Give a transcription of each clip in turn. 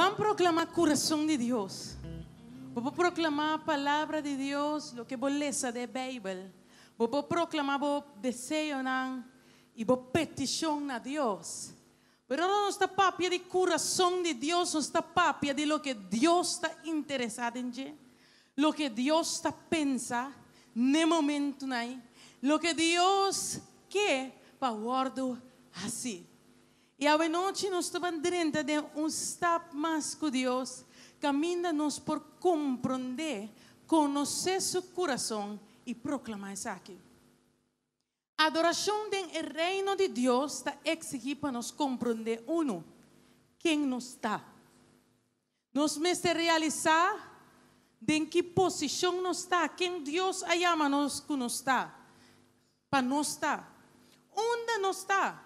Vamos proclamar corazón de Dios. a proclamar palabra de Dios Lo que es la Biblia Vamos a proclamar deseo deseo Y bob petición a Dios Pero no está papia de corazón de Dios no está papia de lo que Dios está interesado en ti, lo que Dios está pensando ne momento, lo que Dios quiere para guardar así E à noite nós estamos dentro de um step mais com Deus, caminhando-nos por compreender, conhecer seu coração e proclamar isso aqui. A adoração do reino de Deus está exigir para nos compreender, uno, quem nos está. Nos temos realizar de que posição nos está, quem Deus chama nos que nos está, para nos está, onde nos está.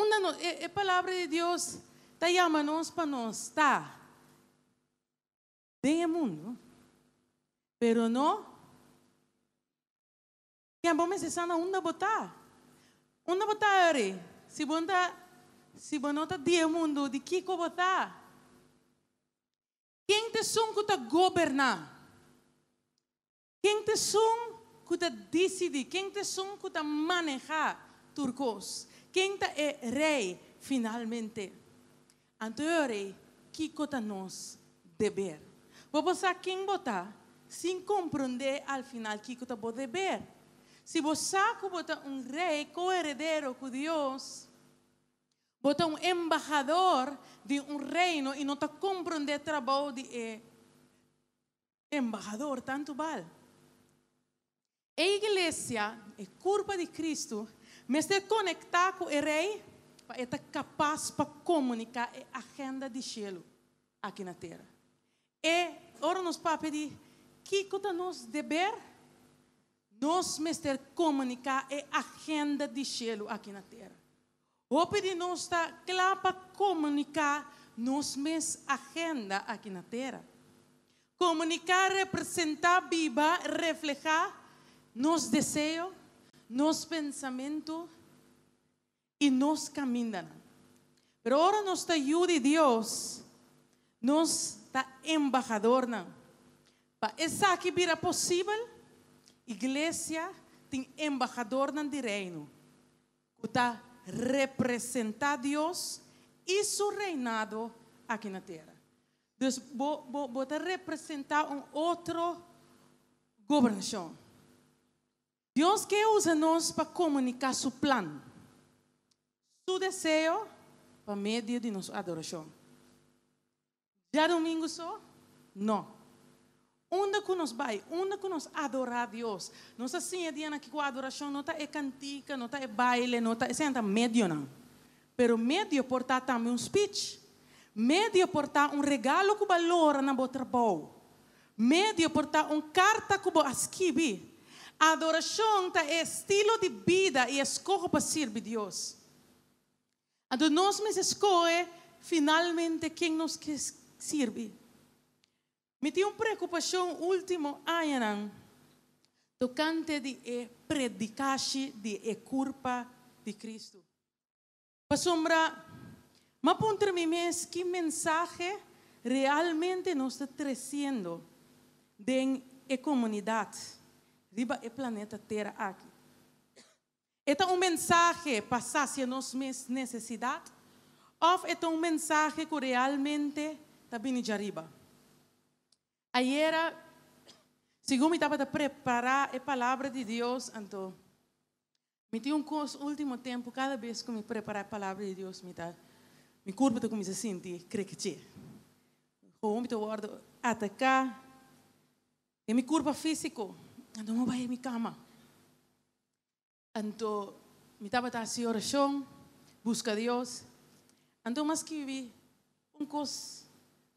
Uma, tá tá. é, é palavra de Deus. Está chamando para nós. Está. Tem mundo. Pero não. Que a é bom necessana onda botar. Onda botar, ore. Se bonta, tá, se bonota de é mundo, de que botar? Quem te sum que te governa Quem te sum que te decide Quem te sum que te manejar? Turcos. Quem tá- é rei, finalmente. Anterior, que cota nós dever? Vou passar quem botar, sem compreender ao final que cota vou dever. Se você botar um rei co heredero com Deus, botar um embajador de um reino e não está compreendendo o trabalho de eh, embajador, tanto vale. A igreja, a é curva de Cristo, mas se conectar com o rei, estar capaz para comunicar a agenda de cielo aqui na terra. E ora nos para pedir, que conta nos dever? Nós mestre comunicar a agenda de cielo aqui na terra. O pedir nós está claro para comunicar nos mes agenda aqui na terra. Comunicar, representar, viva, reflejar nos desejos nos pensamiento Y nos caminan, Pero ahora nos ayuda Dios nos está embajador. Para que aqui posible La iglesia tiene embajador de reino, que está a Dios Y su reinado aquí en la tierra voy voy representar un otro gobernador Deus quer usa nós para comunicar seu plano, seu desejo, para meio de nossa adoração. Já domingo só? Não. Onde que nós vai? Onde que nós adorar a Deus? Nós assim é dia que com a adoração não está é cantica, não está é baile, não está é senta médio não. Pero médio portar também um speech. Médio portar um regalo que valora na botra bom. Médio portar um carta com a escrever adoração adoração é estilo de vida e escolha para servir a Deus. Quando nós nos escolhe finalmente quem nos serve. Me tinha uma preocupação último ano tocante de eh, predicar de eh, culpa de Cristo. Para sombra, mas para mim que mensagem realmente nos está trazendo de eh, comunidade riba e planeta Terra aqui. Então, um mensagem passasse a nossa necessidade, ou então um mensagem que realmente está também de arriba. era, segundo me estava a preparar a palavra de Deus, então, me tinha um curso, último tempo, cada vez que me preparar a palavra de Deus, me me curva como se sente, creio que tinha. O homem te a atacar, e me curva físico. Ando mo ba eh, mi kama? Ando mi taba ta si oración, busca Dios. Ando mas que un um cos,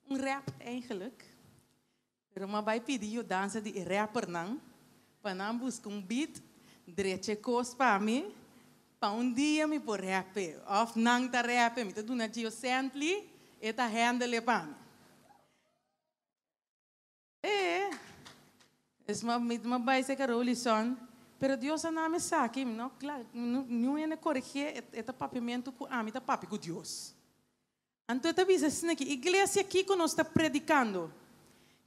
um rap eigenlijk. Pero ma bai pidi yo dansa di rapper nan. Panam busca un beat, dreche kos pa mi. Pa um dia mi por rap, of nang ta rap, mi ta duna gio sentli, eta handle pa mi. Eh, Es ma mit ma bai se karo lison, pero Dios ana me saque, no claro, não é corrigir esta papimento com ami, mita papi com Deus. Anto esta vez assim que igreja aqui que nós está predicando,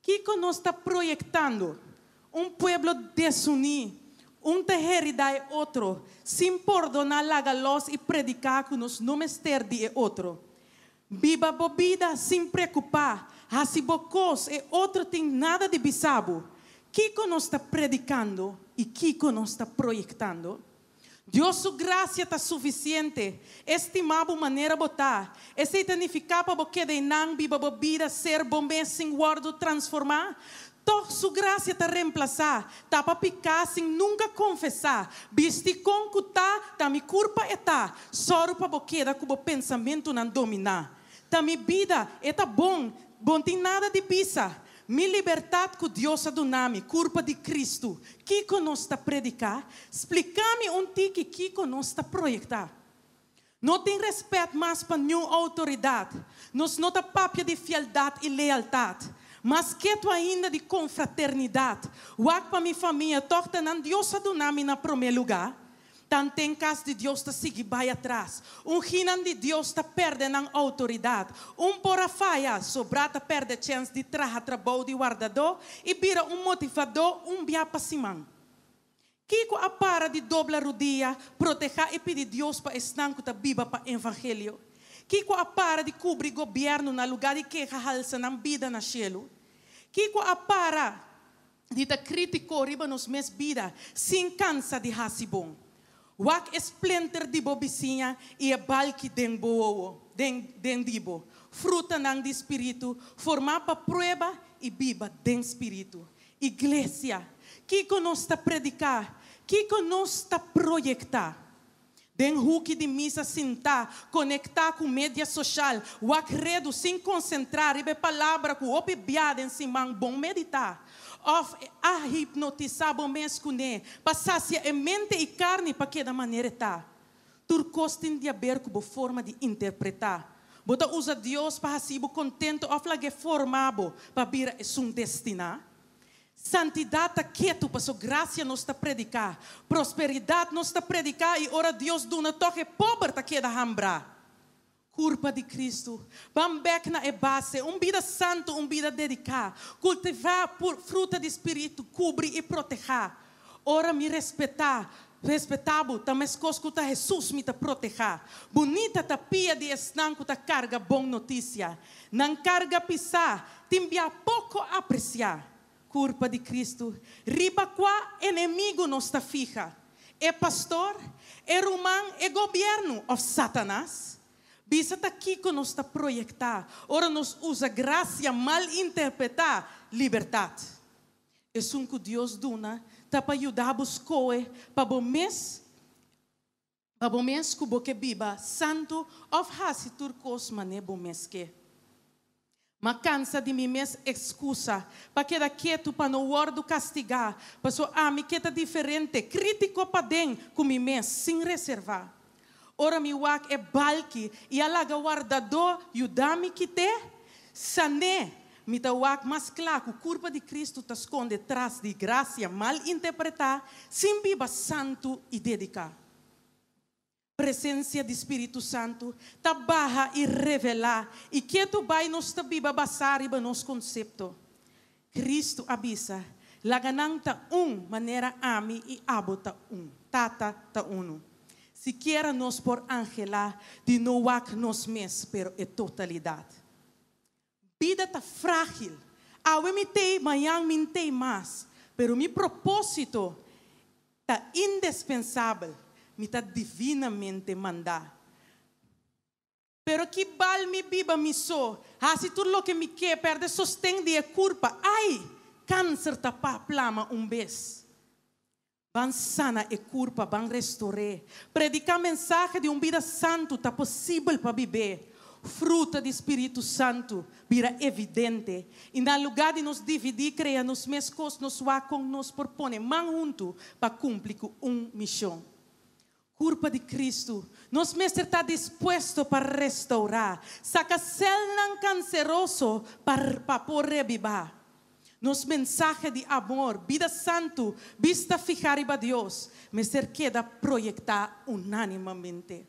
que que nós está projetando um pueblo desunido, um terreridade outro, sem perdonar a galos e predicar que nos não mester de outro. Biba bobida sem preocupar, hasibocos e outro tem nada de bisabo. Kiko não está predicando e Kiko não está projetando. Deus, sua graça está suficiente. Estimava maneira botar. Esse é identificar para boque de nan, biba vida ser bombe, sem guardo, transformar. Tô sua graça está reemplaçar. Tá, tá para picar sem nunca confessar. Bisti concutá, está me culpa e é está. Só para boqueda que cubo pensamento não dominar. Tá minha vida, está é bom. Bom tem nada de pisa minha libertad com Deus adunami, culpa de Cristo. que nós está predicar, me um tique que que nós está projetar. Não tem respeito mais para nenhuma autoridade. Nós não temos papia de fieldade e lealdade. Mas quieto ainda de confraternidade. O para minha família, torta Deus adunami na primeiro lugar casa de Deus está seguindo vai atrás. Um rinan de Deus está perdendo a autoridade. Um pora sobrata perde chance de trazer trabalho de guardador e vira um motivador, um bia para cima. Kiko a para de dobrar o proteja proteger e pedir Deus para estanco da Bíblia para Evangelho. Kiko a para de cobrir governo na lugar de que halsa na vida na cielo. Kiko a para de te criticou riba nos mes vida, sem cansa de raci bom. Wak splinter di bobisinha e a balki den boowo, den, den dibo. Fruta nang de espírito, formar para prueba e biba den espírito. Iglesia, que conosco predicar, que conosco projetar. Den hook de missa sentar, conectar com media social, o acredo sem concentrar e be palavra com opibiada em simão bom meditar. of a hipnotizar o mescune, passasse a mente e carne para que da maneira tá. Tur costin de haver cubo forma de interpretar. Bota usa Deus para hasibo contento of la que formabo para vir a sua destinar. Santidade quieto para sua graça nos está predicar. Prosperidade nos está predicar e ora Deus dona toque pobre ta queda hambrar. Curva de Cristo. Bambek na base. Um vida santo, um vida dedicar. Cultivar por fruta de espírito, cobrir e proteja. Ora me respeitar. Respeitável, também escuta Jesus me proteja. Bonita tapia de estanco te carga bom notícia. Não carga pisar, te pouco apreciar. Curva de Cristo. Riba qua inimigo nos ta fija. É pastor, é romã, é governo of Satanás Bisa está aqui que nos está projetar. Ora nos usa graça mal interpretar liberdade. É um que Deus duna tá para ajudar a buscar para bom mês para bom mês que boque biba santo of hasi turcos mané bom mês que. Mas cansa de mim mesmo excusa para quedar quieto para não ordo castigar. Para só a que me diferente, crítico para dentro com mim mesmo sem reservar. Ora miwak e balki e alaga guardador yudami que te sané. Mitawak mas claro, o de Cristo te esconde atrás de graça mal interpretada, sem biba santo e dedicar. Presença do Espírito Santo ta barra e revelar, e que tu vai nos te biba basar e nos concepto. Cristo abisa, ta um maneira ame e abota um, tata ta uno. Siquiera-nos por Angela de no nos mes, pero e totalidad Vida está frágil. mi mañana Pero mi propósito está indispensable. Me está divinamente mandar. Pero que bal mi biba mi so así ah, todo lo que me quer perde sostén de culpa. ay cáncer, está plama un beso. vão sana e curpa, vão restaurar. Predicar mensagem de um vida santo está possível para viver. Fruta do Espírito Santo vira evidente. E na lugar de nos dividir, creia nos mescos, nos com nos propõe mão junto para cumprir um missão. Curpa de Cristo, nos mestre está disposto para restaurar. Saca sel não canceroso para, para pôr revivar. nos mensaje de amor, vida santo, vista fijar va Dios, Me ser queda proyectar unánimamente.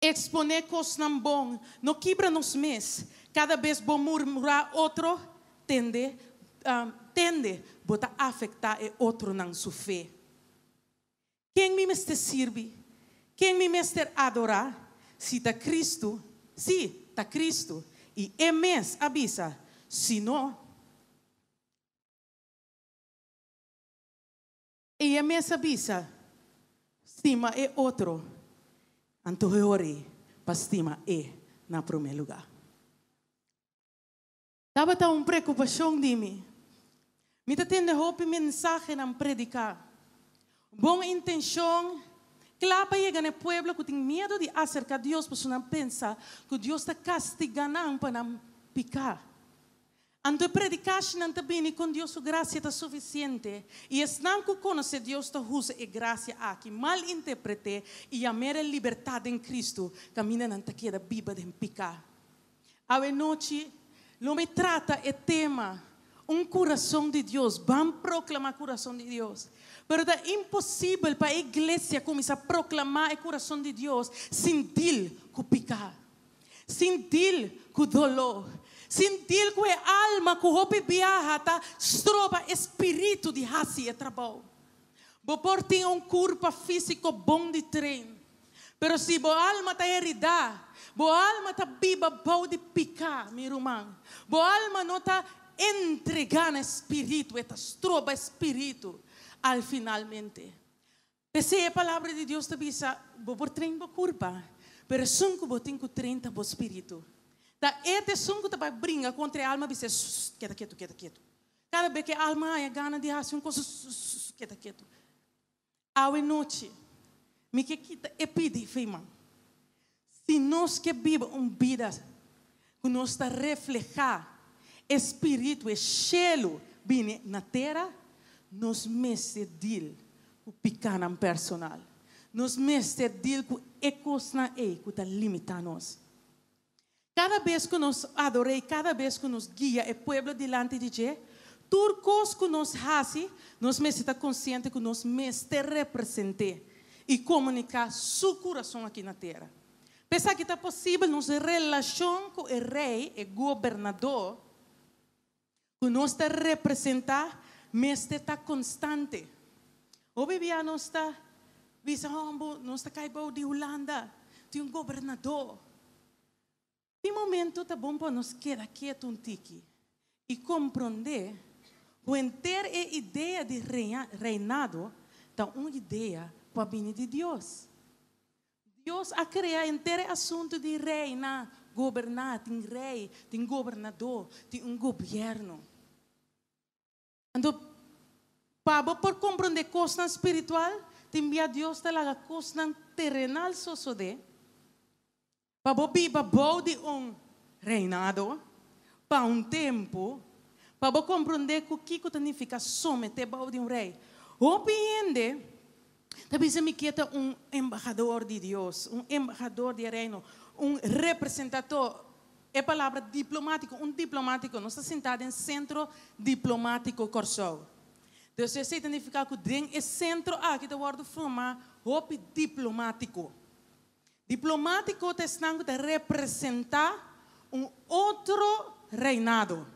Exponer cosas não No no nos mes, cada vez que murmurar otro. tende, um, tende, bota afectar e otro su su fe. ¿Quién me sirve? ¿Quién me adora? adora si está Cristo, Si está Cristo, Y e mes avisa, Si no. E a minha cabeça, estima é outro. Então para estima é na primeiro lugar. Estava tão preocupação de mim. Me está tendo roupa mensagem a predicar. Boa intenção. Claro, para chegar é no povo que tem medo de acercar Deus, porque não pensa que Deus está castigando para não picar. Ando predicaste não bem com Deus graça está suficiente. E é não que conhece Deus está usa e graça aqui mal interprete e a mera liberdade em Cristo caminha não a biba de pica. A noite, não me trata e tema um coração de Deus, vão proclamar o coração de Deus. Mas é impossível para a igreja começar a proclamar o coração de Deus sem deal com picar, sem dolor Sentir que a alma que hope viaja tá estroba espírito de raça e trabalho. Bopor tem um corpo físico bom de trem. Pero se boa alma está herida, boa alma está biba bom de picar, meu irmão. Boa alma não está entregando espírito, está estroba espírito al finalmente. Pensei a palavra de Deus te bisa, vou por trem, vou curva, pero sunco vou tenho 30 bo espírito. Da ete sungu taba brinca contra a alma bise queda quieto queda quieto. Cada vez que a alma é gana de assim com queda quieto. Ao noite, me que quita e pedi fima. Se nós que vivemos um vida que nos está reflejar espírito e chelo vine na terra, nós messe dil o picanam personal. Nós messe dil com ecos na e que está limitando nós. Cada vez que nos adorei, cada vez que nos guia o povo diante de Deus, turcos que nos hace, nos está consciente que nos mestre representar e comunicar seu coração aqui na terra. Pensar que está possível nos relação com o rei e governador, que nos está representar, mestre está tá constante. O bebê não está, visa, não está caibo de Holanda, de um governador. Tem momento tá bom para nos quedar quieto é um tique e compreender o inteiro é ideia de reinado, então uma ideia com a vinda de Deus. Deus a criar inteiro é assunto de reinar, governar, tem rei, tem governador, tem um governo. Então, para por compreender coisas espiritual, tem via Deus te laga questão terrenal só so de para de um reinado, para um tempo, para compreender o que significa someter de um rei. Compreende? Talvez me quieta um embaixador de Deus, um embaixador de reino, um representador. É a palavra diplomático. Um diplomático não está sentado em centro diplomático Corsol. Então, isso significa que tem é centro, aqui está o word formar, diplomático. Diplomático testango de representar um outro reinado.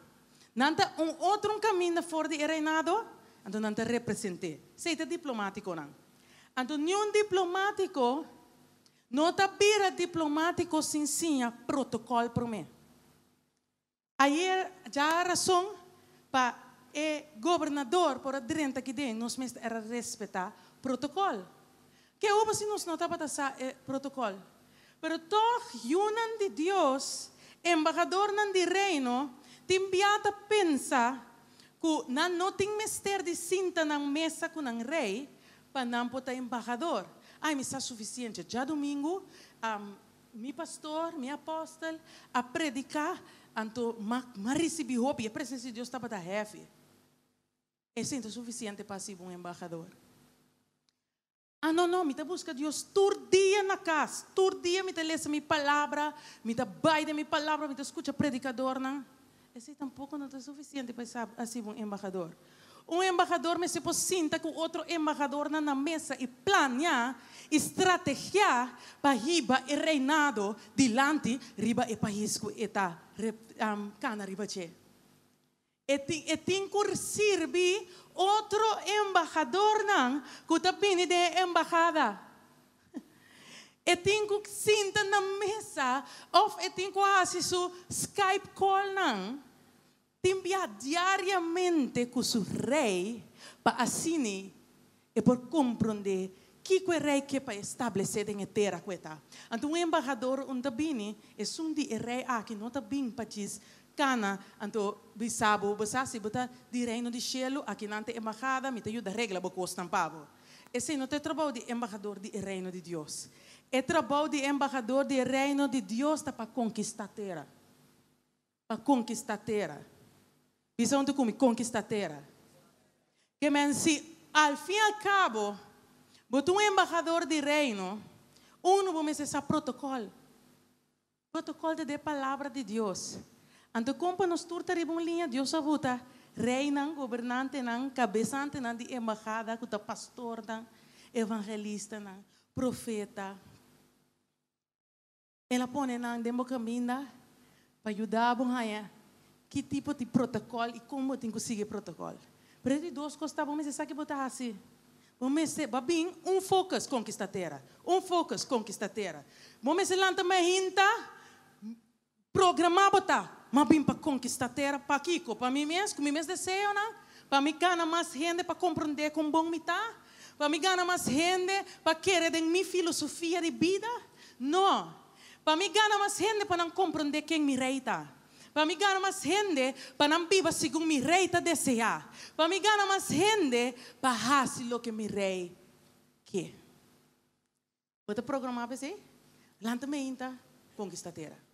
Nanta um outro caminho fora de reinado, então não representa. represente. Seita diplomático não. Então nenhum diplomático nota bira diplomático sim sim protocolo para er, mim. Aí já a razão para o eh, governador por dentro aqui dentro nós temos que respeitar protocolo que opa si nos nota para sa eh, protocolo. Pero toch yunan de Deus, embajador nan de reino, timbiata pensa que não no tem mestre de cinta na mesa com o rei, para não pota embajador. Ai, me está suficiente. Já domingo, um, pastor, meu apóstol, a predicar, anto ma, ma recebi roupa e a presença de Deus estava da refe. É sinto suficiente para ser um embajador. Ah, não, não, me te busca Deus todo dia na casa, todo dia me tá a minha palavra, me tá a minha palavra, me te escuta predicador, não? Esse tampouco não é suficiente para ser assim um embaixador. Um embaixador me se sinta com outro embaixador na mesa e planeja, estratégia para riba e reinado delante riba e país que está um, cana riba che e ti, e ti sirvi outro embajador não, que pini de embajada. E tenho que sentar na mesa, ou eu que fazer su Skype call não. Tenho diariamente com o rei para assim e por compreender que o rei que para estabelecer em terra queta. Então o embaixador um tabini é um rei aqui não tabim para dizer cana anto bisabo, bisasi, bota de reino de cielo, aqui na embajada me ajuda a regra, porque eu e Esse não é trabalho de embaixador di reino de Deus. É trabalho de embaixador di reino de Deus para conquistar conquistatera pa Para conquistar Visão de como conquistar a Que men, se al fim e al cabo, botou um embaixador de reino, um não vai protocolo. Protocolo de palavra de Deus. Anto compa nos turta ribung linha Deus abuta. Rei nan, governante nan, cabeçante nan, de embajada, kuta pastor nan, evangelista nan, profeta. Ela põe nan demo caminda para ajudar a bonhaia. Que tipo de protocolo e como tem que seguir protocolo. Para ele dois costavam, mas sabe que botar assim. Vamos ser babim, um focus conquista terra. Um focus conquista terra. Vamos ser lá também hinta programava tá, mas bem para conquistar terra, para Kiko, para mim mesmo, com mim mesmo desejo, né? Para me ganhar mais renda, para compreender como bom me tá, para me ganhar mais renda, para querer em minha filosofia de vida, não. Para me ganhar mais renda, para não compreender quem me reita. Para me ganhar mais renda, para não viver segundo me reita desejar. Para me ganhar mais renda, para fazer o que me rei quer. Vou te programar para você? Lá também está terra.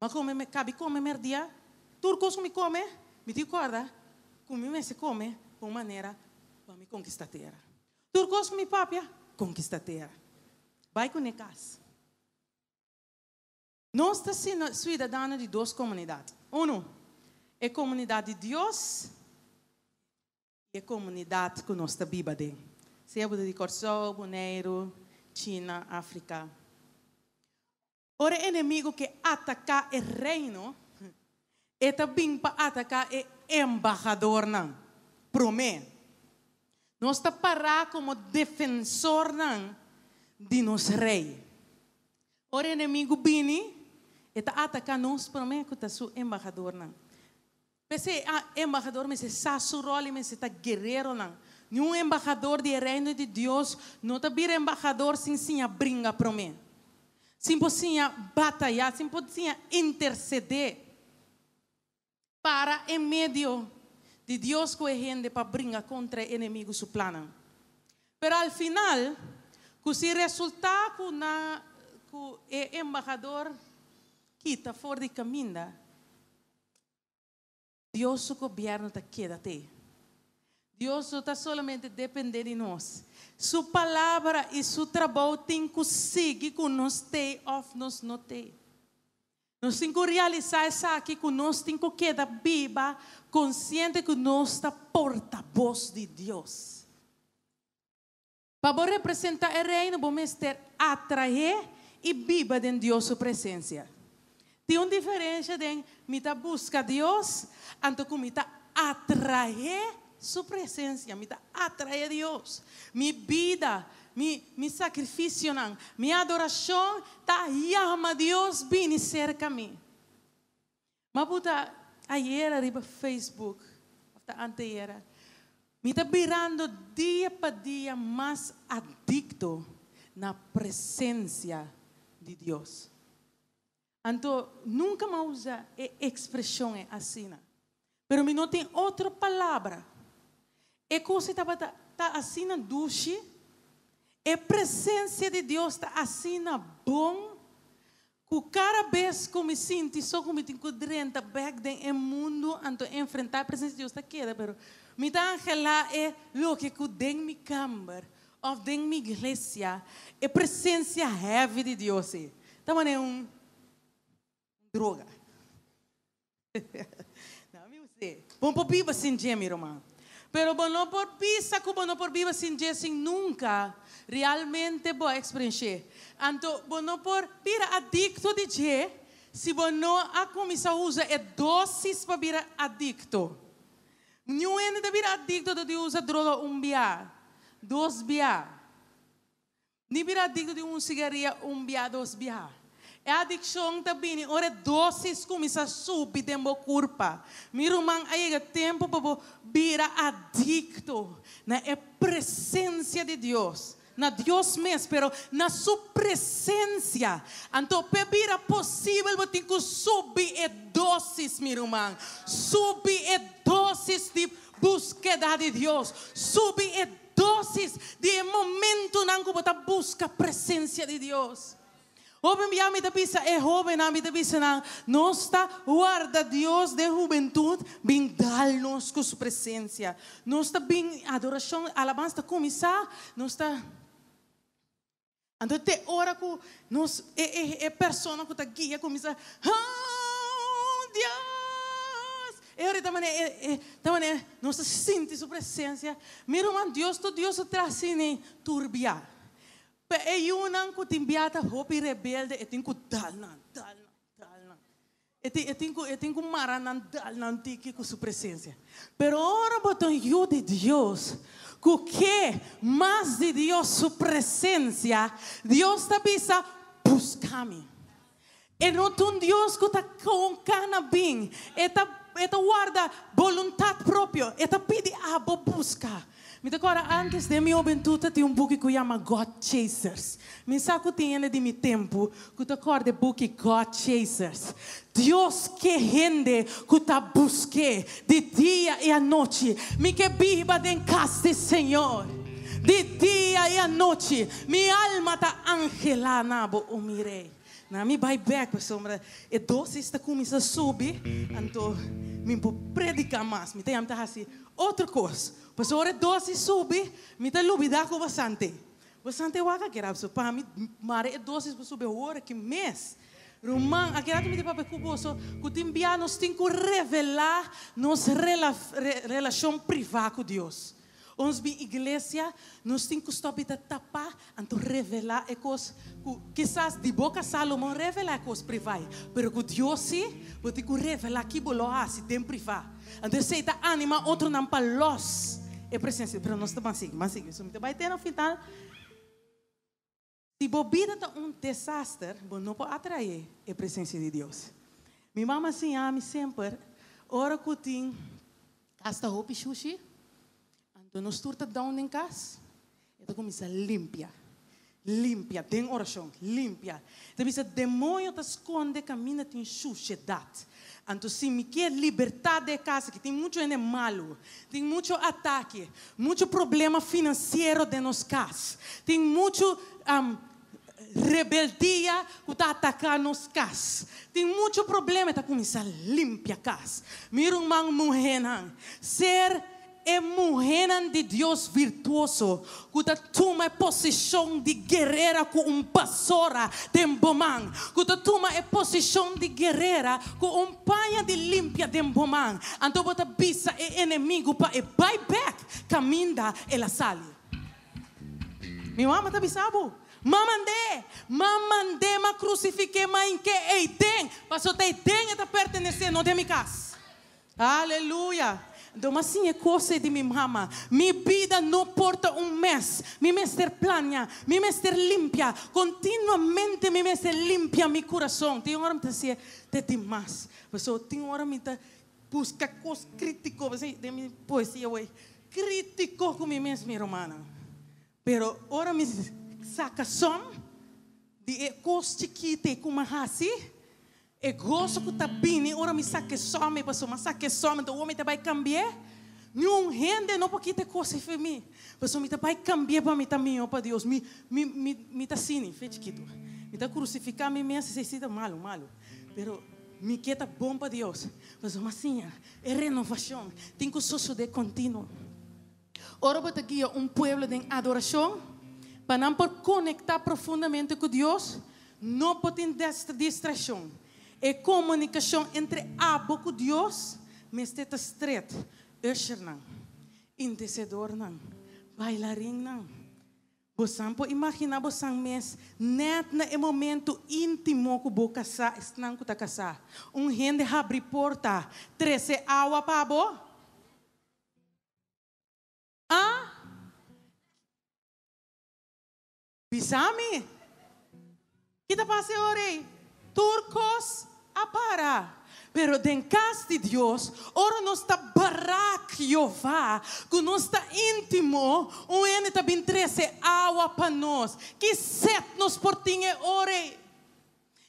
Ma come cabe come merdia? Turcos mi come? Mi ricorda? Come se come? Con maneira para me conquistar terra. Turcos mi papia? Conquista terra. Vai com necas. Nós estamos cidadãos de duas comunidades. Uma é a comunidade de Deus e a comunidade que nós Se vivendo. Sebo de Corsó, Boneiro, China, África, Ora, inimigo que ataca o reino, ele também para atacar o embaixador, não. prome. Nós está parar como defensor, não, de nos rei. Ora, inimigo bini, ele atacar nós, promê, que está seu embaixador, não. Pensei, ah, embaixador, mas está seu rol, se está guerreiro, não. Nenhum embaixador de reino de Deus não está vir embaixador sem sim a prome. sin podía batallar, sin interceder para en medio de Dios gente para brincar contra el enemigo su plano. Pero al final, que si resulta que, el embajador quita fora de caminho, Dios su gobierno está queda-te. Deus está solamente dependendo de nós, Sua palavra e seu trabalho têm seguir, que nós tenhamos, nós não temos. Nós temos que realizar isso aqui, que nós temos que quedar viva, consciente que nós está porta-voz de Deus. Para representar o reino, vamos ter atrair e viva em Deus sua presença. Tem uma diferença de me busca Deus, antes que me atrair Su presencia me atrae a Dios. Mi vida, mi, mi sacrificio, mi adoración, ta llama a Dios, vini cerca a mí. Mabuta, ayer arriba Facebook, anteayer, me está virando dia para dia mais adicto na presença de Deus. Então, nunca mais usa a expressão assim. Mas não tem outra palavra é como se estava tá, tá assim na ducha. É presença de Deus está assim na bom. Com cada vez que me sinto, só como me drenar back then, é mundo, anto enfrentar a presença de Deus está queda, mas me dá lá é lo que tem me câmara, ou tem me igreja, é presença heavy de Deus. Eh. Tá é um droga. Não, me sei. Vamos para a Bíblia, sim, minha irmão. Pero bono por pista, ko bono por viva sin jesing nunca realmente boa experiência. Anto bono por vira adicto de je, se bono a comissão usa é dosis para vira adicto. Nenhum de vira adicto de usa droga um bia, dois bia. Nem vira adicto de um cigarria un bia, dois bia. E Adicción também, ora dosis começa a subir dentro curpa. Minha Mi aí tempo para vira adicto na é e presencia de Dios Na Dios mesmo, pero na su presencia Entonces para posible posible subir e dosis, mi hermano Subir dosis de búsqueda de Dios Subir dosis de momento que busca a de Dios Open a da pisa, é jovem, a da pisa, não. Nossa, guarda Deus de juventude, vem dar-nos com sua presença. Nossa, bem adoração, alabança começar, nossa... Então, até hora que nós, é, é, é pessoa que está guia, começa, oh, Deus! E agora também, é, é, também nós sentimos sua presença. Meu irmão, Deus, todo Deus traz em turbiar. Pe e yunan ku timbiata hopi rebelde e tinku dalna, dalna, dalnan. E, e tinku, e tinku maranan, dalnan tiki con su presencia. Pero ahora botón yo de Dios, ku que más de Dios su presencia, Dios te avisa, buscame. E non un Dios que está con canabin, está, está guarda voluntad propia, está pide a ah, busca. Mita agora, antes da minha juventude, tinha um book que chama God Chasers. Me sabe que tinha de meu tempo, que agora de book God Chasers. Deus que rende que te busque de dia e à noite. Me que viva em casa do Senhor. De dia e à noite. Minha alma está angelada, o mirei. Na mi back buyback sombra e doce está começa a subir, então me vou predicar mais, me tem assim outra coisa. Pastor é doce subir, me tem lubidar com vasante. Vasante waga que era para mi mare é doce para subir hora que mês. Rumã, aquela que me deu para cuboso, que o dia nos tem que revelar nossa relação privada com Deus ons bij iglesia nos tem costume de tapar anto revelar é que quizás de boca Salomão revela coisas privadas, mas que Deus se bote que revela que bolo assim tem privar anto se tá anima outro não para nós. é presença não está mais sigue mas sigue isso me vai ter no final se vida tá um desastre bom não pode atrair a presença de Deus minha mãe assim ama sempre ora que tem hasta hopi sushi então nós turta down em casa. Então começa a limpia. Limpia, tem oração, limpia. Então diz, demônio te esconde, caminha tem suciedade. Então se me quer libertar de casa, que tem muito animal, tem muito ataque, muito problema financeiro de nos casa, tem muito um, rebeldia que está atacando nos cas. Tem muito problema, está começando a limpiar a casa. Mira um man morrendo. Ser é morreram de Deus virtuoso, que toma posição de guerreira com um pastora de bomang, que toma posição de guerreira com um paia de limpia de bomang, então bota bisa é inimigo para e vai back, caminda ela sali. Minha amor, tá bisabo. mamãe, mamãe, ma crucifiquei, ma em que ei passou tem, tem, está pertenecendo, não tem minha casa. Aleluia. Domacinha coisa de mi mamá, mi vida no porta un um mes Mi mestre planea plana. Minha limpia. Continuamente mi mestre limpia meu coração. Tem hora me dizer, te tem hora me busca cosas crítico. de mi poesía ué. Crítico com mi mes minha romana. Pero ahora me saca son de e cosas que Como uma e E gosto que está bem, ora me saque some, passou, mas saque só, então o homem vai cambiar. Nenhum rende não porque te coisa para mim. Passou, me vai cambiar para mim também, ó para Deus. Me, me, me, me tá sine, fez que Me tá crucificar, me me se sinta malo, malo. Pero me quieta bom para Deus. Passou, mas sim, é renovação. Tem que suceder contínuo. Ora, para aqui um povo de adoração, para não por conectar profundamente com Deus, não pode ter distração. E comunicação entre Abaco Deus, mas está estreito. Usher não, intercedor não, bailarim não. Bosan po imagina bosan mes net na e momento íntimo ko boka sa estnang ko takasa. Um hende abri porta, 13 awa pa bo. Ah? Bisami? Kita pa si Orey. Turcos? a parar. Pero de Deus, ora nos está barak Jeová, que nos está íntimo, o N está bem trece água para nós, que set nos portinha ore.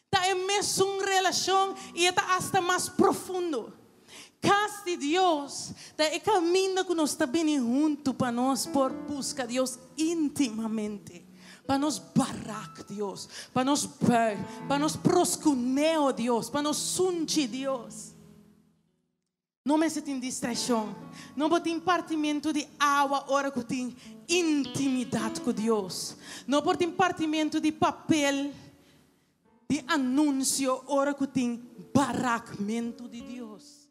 Está em mesma relação e está é hasta mais profundo. de Deus, está é caminho que nos está bem junto para nós por busca de Deus intimamente para nos barrar, Deus, para nos ver, para nos proscuneo, Deus, para nos sunti, Deus. Não me tem distração, não tem partimento de água, ora que tem intimidade com Deus, não tem partimento de papel, de anúncio, ora que tem barracamento de Deus.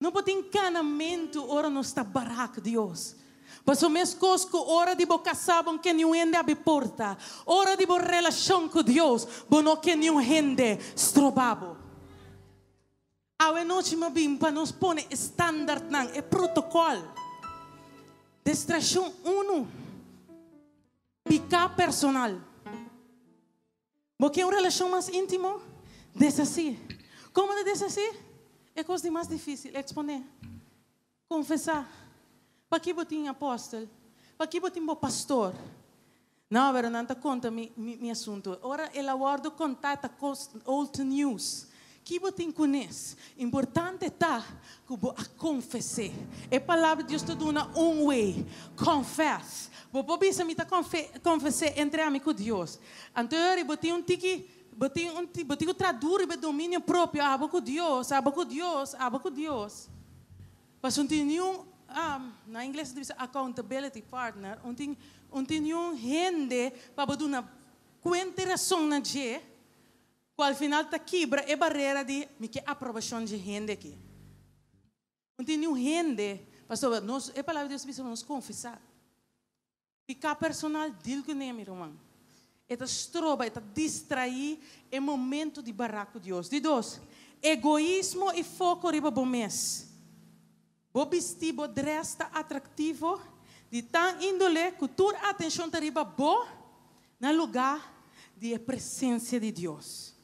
Não ter encanamento, ora não está barraco, Deus. Pois pues o mesmo cosco, Ora de boca sabem que nenhum ende abre porta. Hora de boa relação Con Deus, bono que ni un hende A noite me bimba, nos pone Estándar ¿no? é protocolo. Distração 1. Picar personal. Porque Una uma relação mais íntimo, desassi. Como de desassi? É coisa difícil, exponer, Confesar Para que eu tinha apóstolo? Para que eu tinha pastor? Não, Bernanta, conta meu assunto. Ora, eu aguardo contato com old news. Que eu tenho conhece. Importante está que eu a confessar. É palavra de Deus te dá um way. Confess. Vou poder me tá confessar entre a mim com Deus. Antes, eu tinha um tique tenho um botei o tradur e domínio próprio aba com Deus aba com Deus aba com Deus mas não tem nenhum um, ah, na Engels diz accountability partner, onde tem um rende para fazer uma cointeração na G, ao final está quebra é barreira de que aprovação de rende aqui. tem um rende, pastor, nós é palavra de Deus precisa nos confessar. Ficar personal dele que nem meu irmão. Esta estroba, esta distrair é momento de barraco de Deus. De dois, egoísmo e foco riba bom mês bobistibo dresta atractivo, de tão índole cultura, toda a atenção arriba bo, na lugar de presença de Deus.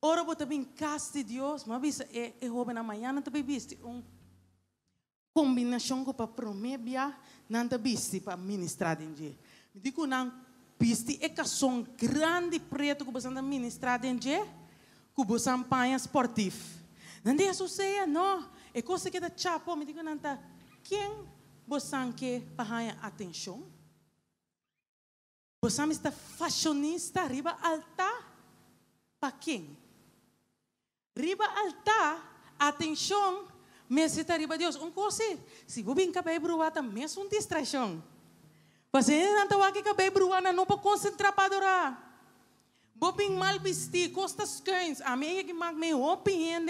Ora, vou também casa de Deus, mas vista, é, eh, é eh, jovem na manhã, também viste un combinação com a promébia, não te viste para ministrar em dia. Me digo, não, viste, é que são grande preto que você anda ministrar em dia, que você apanha esportivo. Não é isso, não. E coisa que está chapo, me digo, nanta, quem você quer para atenção? Você está fashionista, riba alta, para quem? Riba alta atenção, mas está riba Deus. Um coisa, se você vem cá para a mesmo uma distração. Você não está aqui para não para concentrar para adorar. Bobin mal vestido, costas cães, a minha que mag me opinião,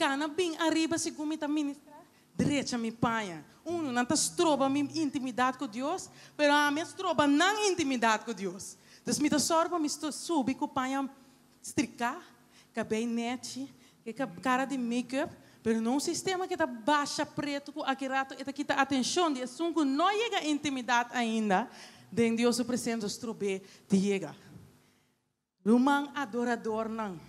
cana bem arriba, segundo me está ministrar. Direita me panha. Um, não está estroba minha intimidade com Deus, mas a minha estroba não intimidade com Deus. Então, me está sorba, me subi com panha estricar, cabei nete, que cara de make-up, mas não sistema que está baixa preto, com aquele rato, que está atenção de assunto, não chega a intimidade ainda, de Deus o presente estrobe, de chega. Rumang adorador não.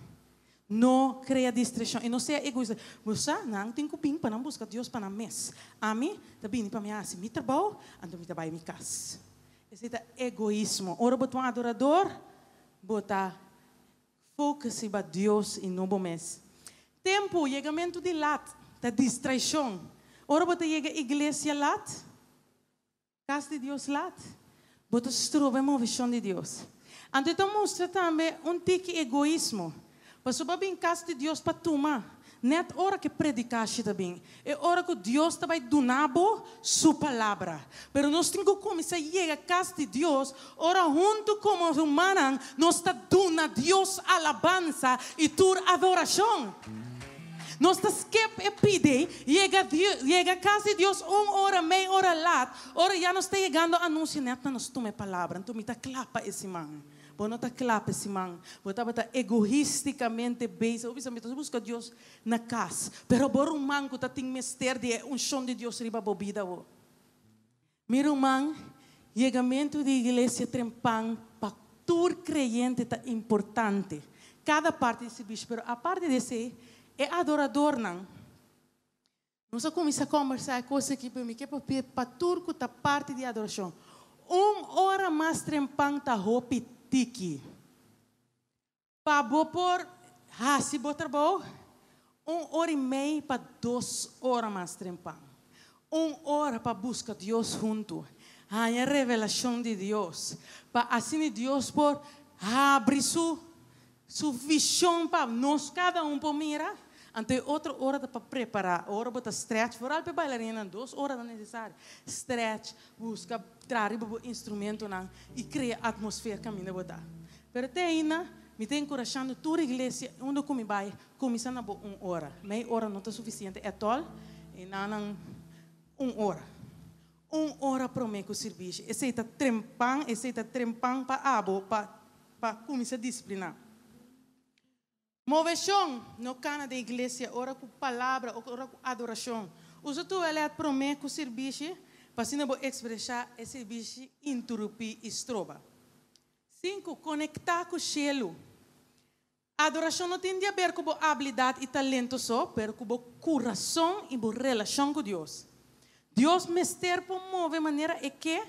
Não cria distração. E não seja egoísta. Você não tem cupim para não buscar Deus para na mês. A mim, também para mim, assim, me trabalho, ando me trabalho em minha casa. Esse é egoísmo. Ora, botar um adorador, botar foco se Deus e não mês. Tempo, chegamento de lá, da distração. Ora, botar chega a igreja lá, casa de Deus lá, botar estruba a movimentação de Deus. Então, mostra também um tique egoísmo. Mas para em casa de Deus para tomar. a né? é hora que predicaste também. É hora que Deus tá vai donar sua palavra. Mas nós temos que começar a chegar à casa de Deus. Ora, junto com os humanos, nós estamos tá dando a Deus alabança e tur adoração. Nós tá estamos que pedir, chega, chega a casa de Deus uma hora, meia hora lá. Ora, já né? nós está chegando a anúncio, net, nós tome palavra. Então, me dá clapa esse mano não está clapa, Simão. Vou estar egoisticamente bem. Eu estou busca Deus na casa. Pero por um manco está tem mester de um chão de Deus riba bobida. Mira um man, chegamento de igreja trempão, para todo creyente está importante. Cada parte desse bicho, pero a parte desse é adorador não. como isso a conversar coisas aqui para mim, que é para turco está parte de adoração. Uma hora mais trempão está roupa tiki. Pabou por hasi ah, boterbou, um hora e meia para duas horas mais trempam. Um hora para buscar Deus junto. A revelação de Deus. Para assim Deus por abrir sua su visão para nós, cada um para mirar. Ante então, é outra hora para preparar, hora para stretch, para bailarina, duas horas não é necessário. Stretch, busca, traz o instrumento não, e cria a atmosfera que a minha botar. Mas até ainda, né, me tem tá encorajando toda a igreja, onde eu me vai, começando a uma hora. Meia hora não está suficiente, é tol, e não, uma hora. Uma hora para mim que o serviço. Esse está trempando, esse está trempando para abo, para, para começar a disciplinar. Moveção no cana da igreja, ora com palavra, ora com adoração. Uso tu ela promete com serviço, para assim vou expressar esse serviço e estroba. Cinco, conectar com o cielo. Adoração não tem a ver com a habilidade e talento só, mas com o coração e a relação com Deus. Deus mestre move de maneira é que,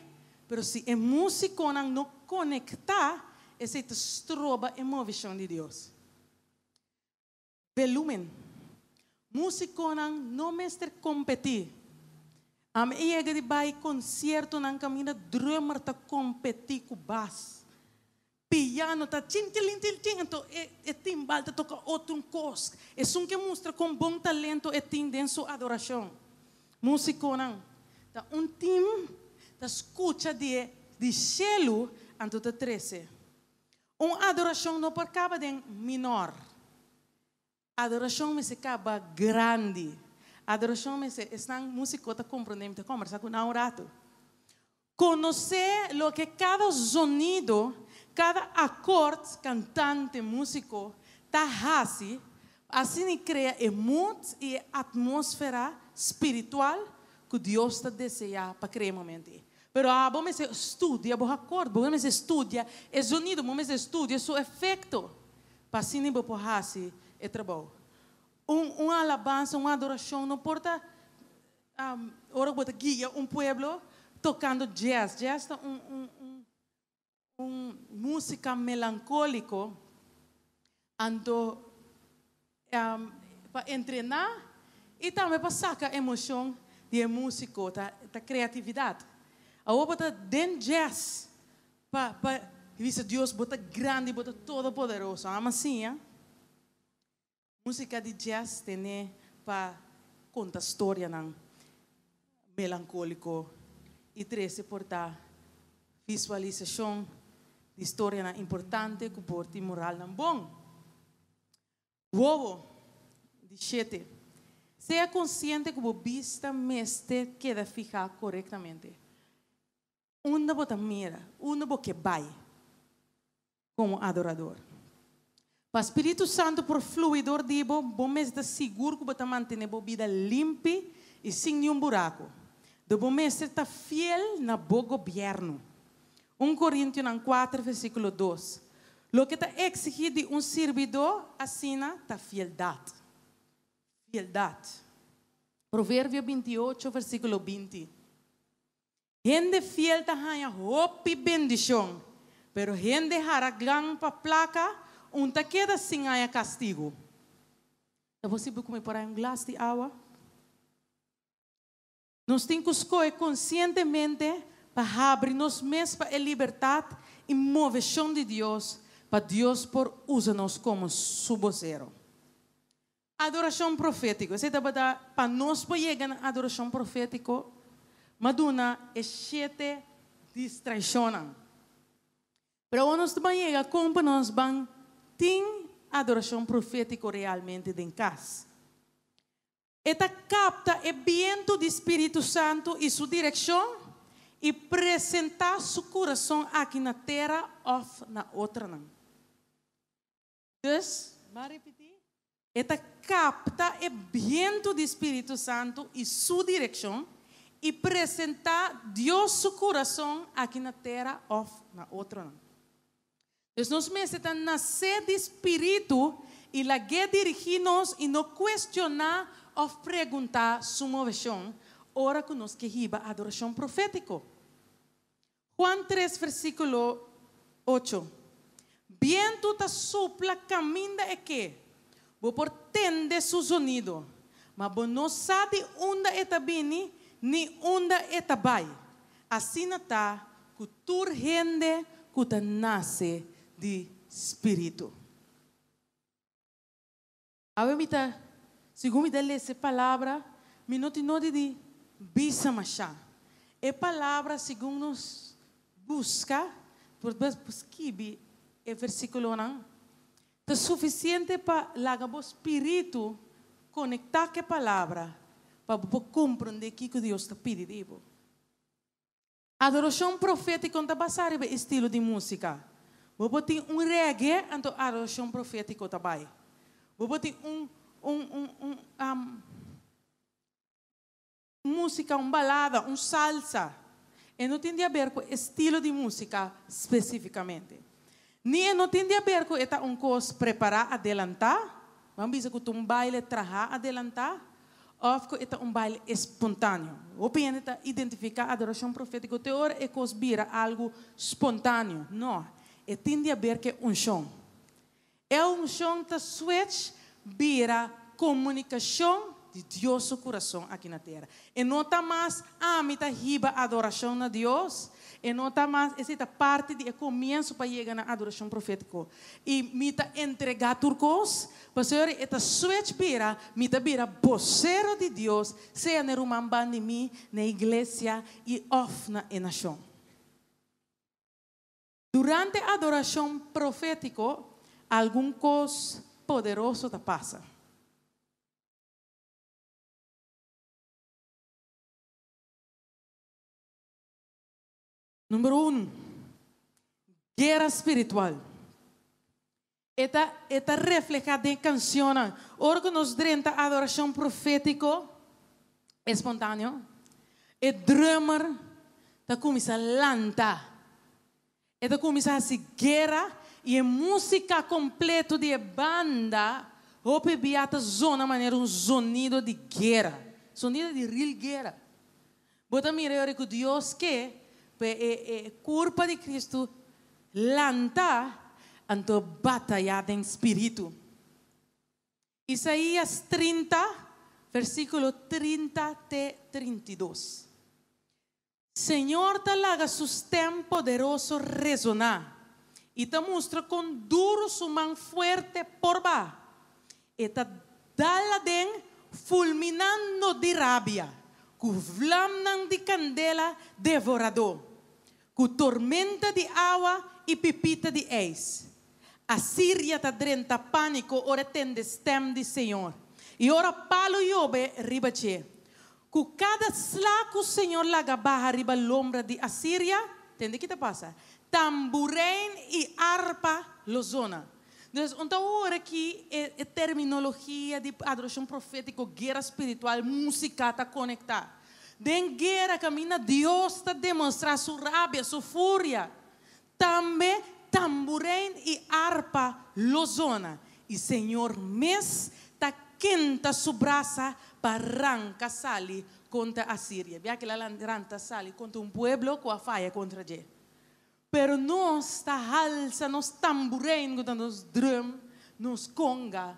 mas se é música não conectar, essa estroba é movição de Deus volumen. Músico nan no mestre competir. Am ega de bai concerto nan camina drummer ta competir com bass. Piano ta tchim tchim tchim tchim então e, e timbal toca outro cos. É um que mostra com bom talento e denso adoração. Músico nan ta um tim ta escuta de de celo anto ta 13. Um adoração não por cabo de menor. dice que va grande. Adoración adoração musical Están que está compreendendo, te conversando con un rato. Conocer lo que cada sonido, cada acorde, cantante, músico, está haciendo, así crea el mundo Y la atmósfera espiritual que Dios está desea para el momento. Pero ah, a estudia, vamos acorde, vamos estudia, el sonido, vamos estudia, su efecto para assim, vamos hacer é trabalho. Um, uma alabança, uma adoração, não importa. Um, ah, ora, bota guia um povo tocando jazz. Jazz é um, um, um, música melancólico. Ando um, ah, para entrenar e também para sacar emoção de músico, da, tá, da criatividade. A outra den jazz para, para, Deus bota grande, bota todo poderoso. Ama assim, hein? Musika di jazz tene pa conta storia nan melancólico e três se porta visualização de storia nan importante que porta moral nan bom. Uovo de sete. Seja consciente que o vista mestre queda fijar corretamente. Una bota mira, una bo que vai como adorador. Para o Espírito Santo por fluidor de bo, bom está seguro que você mantém a vida limpa e sem nenhum buraco. De bom está fiel na bom governo. 1 Coríntios 4, versículo 2. Lo que está exigido de um servidor, assina está fieldade. Fieldade. Provérbio 28, versículo 20. Gente fiel está ganha roupa e bendição, pero gente hará gran para placa Un queda sin haya castigo. É possível comer por glass de agua? Nos tenemos que escolher conscientemente para abrirnos más para a liberdade e de Dios para Deus por nos como su Adoración profética. Você deve dar para nós para chegar na adoração profética. Maduna é sete Para nós nós vamos tem adoração profética realmente em casa. Esta capta o viento do Espírito Santo e sua direção e apresentar seu coração aqui na terra ou na outra. Não. Então, Esta capta o viento do Espírito Santo e sua direção e apresentar Deus seu coração aqui na terra ou na outra. Não. Deus nos necessita nascer de espírito e la que dirigirnos e não questionar ou perguntar sua oração, ora que iba que riba adoração profética. Juan 3, versículo 8. tu ta supla caminda e que, bo por tende su sonido, ma bo no sabe onda etabini, ni onda etabai. Assim está, que tu rende, que nace de espírito. Ao imitar, segundo me dá essa palavra, me note de bisa machá. É palavra segundo nos busca, por vez busquibi, é versículo não. É suficiente para lagar o espírito conectar com a palavra, para compreender o que Deus está pedindo. A adoração profética está passando estilo de música vou tem um reggae, anto adoração profética profético também. Bobo tem um, um, um, um, um música, um balada, um salsa. E não tem a ver com estilo de música especificamente. Nem não tem a ver com esta um coisa preparar, adelantar. Vamos dizer que um baile trajar, adelantar. Ou que esta um baile espontâneo. O peneta identificar a adoração profética teor e cosbira algo espontâneo. Não e tende a ver que é chão É chão que switch vira comunicação de Deus o coração aqui na terra. E não está mais, a me riba adoração a Deus. E não está mais, essa é parte de é começo para chegar na adoração profética. E me entregar turcos. Mas, Senhor, esta switch vira, mita está vira vocero de Deus, seja na Rumambã de mim, na igreja e off na nação. Durante adoración profético profética, algún cos poderoso te pasa Número uno guerra espiritual. Esta, esta reflejada canciones Órganos órganos adoración adoración profético profética espontánea. drummer Te começando a É então a guerra e a música completa de banda, roupa biata zona maneira um sonido de guerra, sonido de real guerra. Bota mira que Deus que é, é, de Cristo lanta anto batalha em espírito. Isaías 30, versículo 30 até 32. Señor, talaga stem poderoso resonar. Y te muestra con duro su mano fuerte por va Y e te dala den fulminando de rabia. Cu flamnan de candela devorador. Cu tormenta de agua y pipita de eis. A siria ta drenta pánico ora tende stem de Señor Y ora palo yobe ribaché. com cada slaco Senhor lagabá arriba lombra de Assíria, entende que te passa? Tamburém e arpa lozona. Então, ora aqui é, eh, é eh, terminologia de adoração profética, guerra espiritual, música está conectada. Den guerra caminha, Deus está demonstrando sua rabia, sua fúria. Também tamborém e arpa lozona. E Senhor, mes está quenta sua braça barranca sale contra Asiria. Vea que la barranca sale contra un pueblo que falla contra ella. Pero no está alza, nos tamburein, nos drum, nos conga.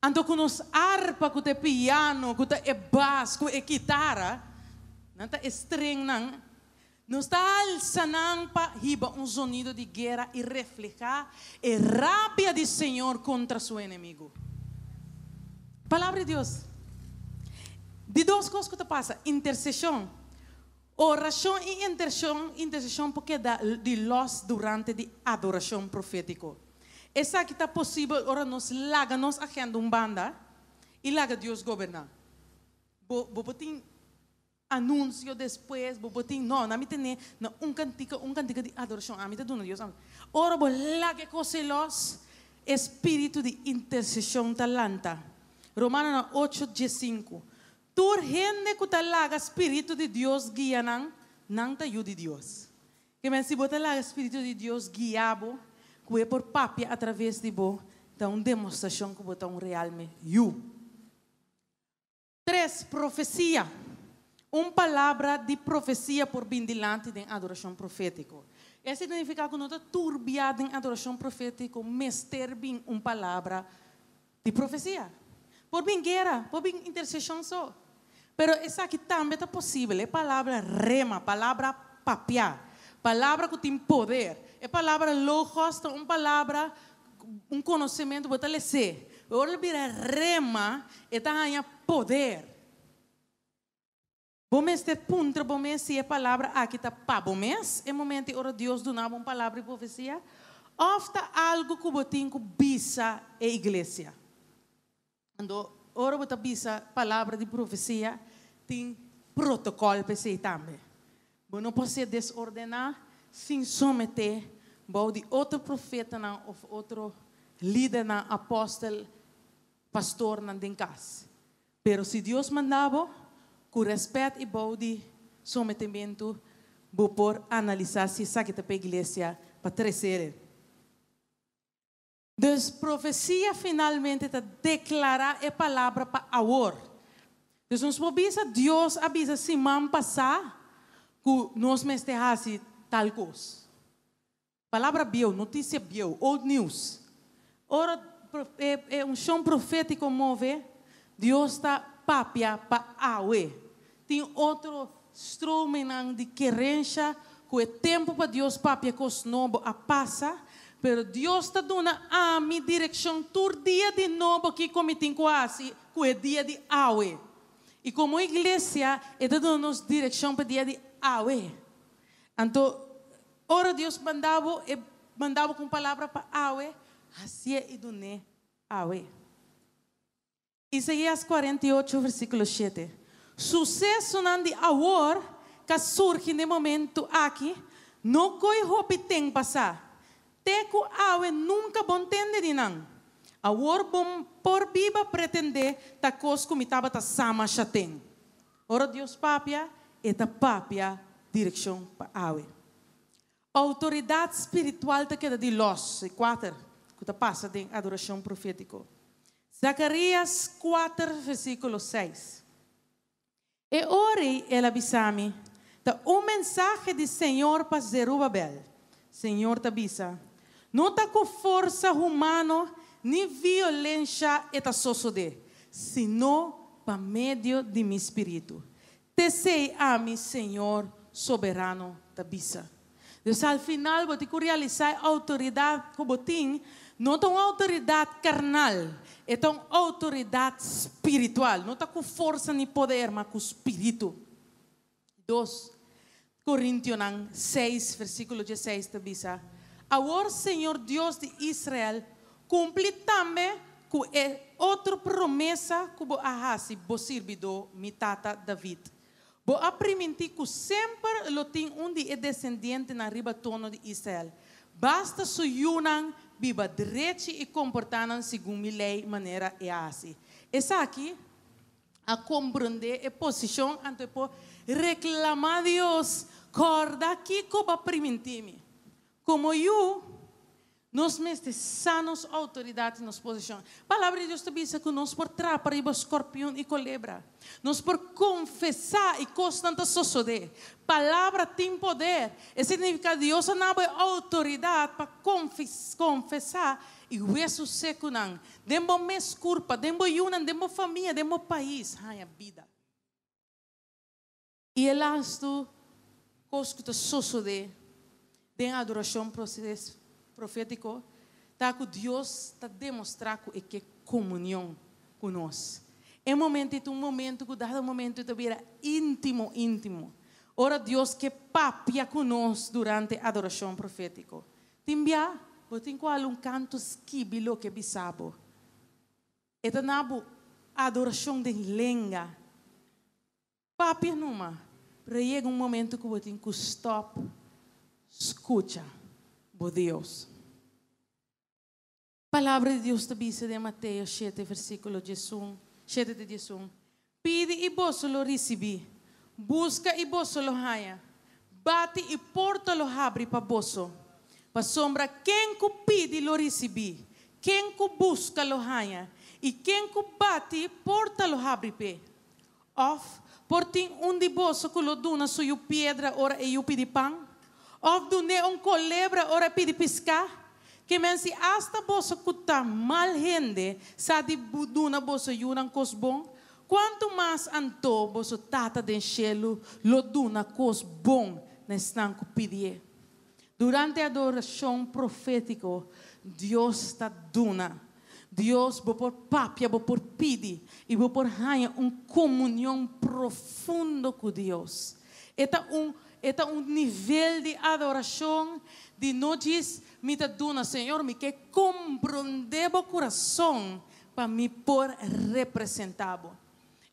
Ando con nos arpa, con te piano, con te bass, con te guitarra. Nanta nan. Nos está alzando para hiba un sonido de guerra y reflejar la rabia del Señor contra su enemigo. Palabra de Dios. De dos coisas que te passa, intercessão. Oración e intercesión intercessão porque da de los durante de adoración profética. Esa que está posible ora nos laga nos agenda um banda Y laga Dios goberna Bobo anuncio anúncio depois, no tem não, na me tem cantico, um cantico de adoración a vos dona Deus. Ora laga espírito de intercesión talanta. Romano 8:15 Tur gente que está lá, Espírito de Deus guia não, não te de Deus. Que mas se botar lá, Espírito de Deus guiabo, que é por papi através de bo, então demonstração que botar um realme you. Três, profecia. Uma palavra de profecia por bindilante delante de adoração profética. Isso significa que não está turbiado em adoração profética, mas bem uma palavra de profecia. Por bem guerra, por bem intercessão só. So. Pero essa aqui também está possível. É palavra rema, palavra papiar, palavra que tem poder. É palavra logos, uma palavra, um conhecimento fortalecer. Agora vira rema, está ganha poder. Bomes te puntra, se é palavra aqui está pá. Bomes é momento ora Deus donava uma palavra e profecia. Ofta algo que botim que bisa a igreja. Quando ora bota bisa palavra de profecia, tem protocolo para você também. Mas não pode desordenar, sem someter, ou de outro profeta, não, ou outro líder, não, apóstolo, pastor, não tem casa. Pero se Deus mandava, com respeito e bom de sometimento, vou por analisar se sabe para a igreja para crescer. Então, profecia finalmente está declarar a palavra para a hora. Dus ons probeer deus Dios abisa se mam pasa ku nos mesterrasi tal coisa. Palavra biu, notícia biu, old news. Ora é, é um chão profético move, Deus está papia para awe. Tem outro instrumento de querência, que é tempo para Deus papia com os novo a passa, pero Deus está dando a minha direção todo dia de novo que cometi quase, que é dia de awe. E como igreja iglesia, está nos direção para dia de Awe. ora Deus mandava e eh, mandava com palavra para Awe, e do ne Awe. Isaías 48, versículo 7. Sucesso não de awor que surge de momento aqui, não coi hope tem passar. Teco awe nunca bontende de não. A orbom por biba pretende ta cos comitaba ta sama chaten. Ora Deus papia e da papia direção para awe. Autoridade espiritual ta queda de los, e quater que ta passa de adoração profético. Zacarias 4, versículo 6. E ore ela bisami, ta um mensagem de Senhor para Zerubabel. Senhor ta bisa, não ta com força humana, nem violência eta sosode, sino para meio de mi espírito. Te sei a mim, Senhor, soberano da bisa. Deus, al final, vou te realizar autoridade que eu tenho, não é uma autoridade carnal, é uma autoridade espiritual. Não está com força nem poder, mas com espírito. 2 Coríntios 6, versículo 16, te bisa. Agora, Senhor Deus de Israel, Cumpri também com eh, outra promessa que a raça, o servidor, mi tata David. Vou aprimenti que sempre lo tem um de descendente na riba tono de Israel. Basta su viva biba direito e comportanan segundo a lei, maneira e assim. E aqui, a compreender a posição, ante de reclamar a Deus, corda aqui como aprimenti Como eu, nós mesmos sanos autoridade nos posiciona. A palavra de Deus também diz que nós por trapar e escorpião e colebra. Nós por confessar e constante suceder. Palavra tem poder. E significa que Deus não tem autoridade para confessar e Jesus secunan. Dembo mes culpa, dembo yunan, dembo família, dembo país. Ai, a vida. E elas tu, te suceder. Tem adoração processo profético, está com Deus está demonstrando é que é comunhão conosco. É um momento, um momento, que dado é um momento de vida íntimo, íntimo. Ora Deus que papia conosco durante a adoração profética. Timbia, vou te um canto esquibilo que é bisabo. E tanabo adoração de lenga. Papia numa. Rega um momento que vou te stop. Escuta por Deus. A palavra de Deus também diz de Mateus 7, versículo 11, 7 de 11. Pide e vos lo recebi. Busca e vos lo haya. Bate e porta lo abre para vos. Para sombra, quem que pide lo recebi. Quem que busca lo haya. E quem que bate, porta lo abre pe. Of, portin ti um de vos que lo duna pedra ora e eu pedi pão donde un colebra ora pide piscar. Que mensi hasta vos mal rende sa di buduna boso yuran kosbon. Quanto más anto boso tata den cielo loduna kosbon cu pidie. Durante a adoración profética, Dios está duna. Dios, vou por papia, va por pidi y vou por ranha un comunión profundo con Dios? Eta um é um nível de adoração de noites me dá dona, Senhor, me que compreendebo o coração para me por representado.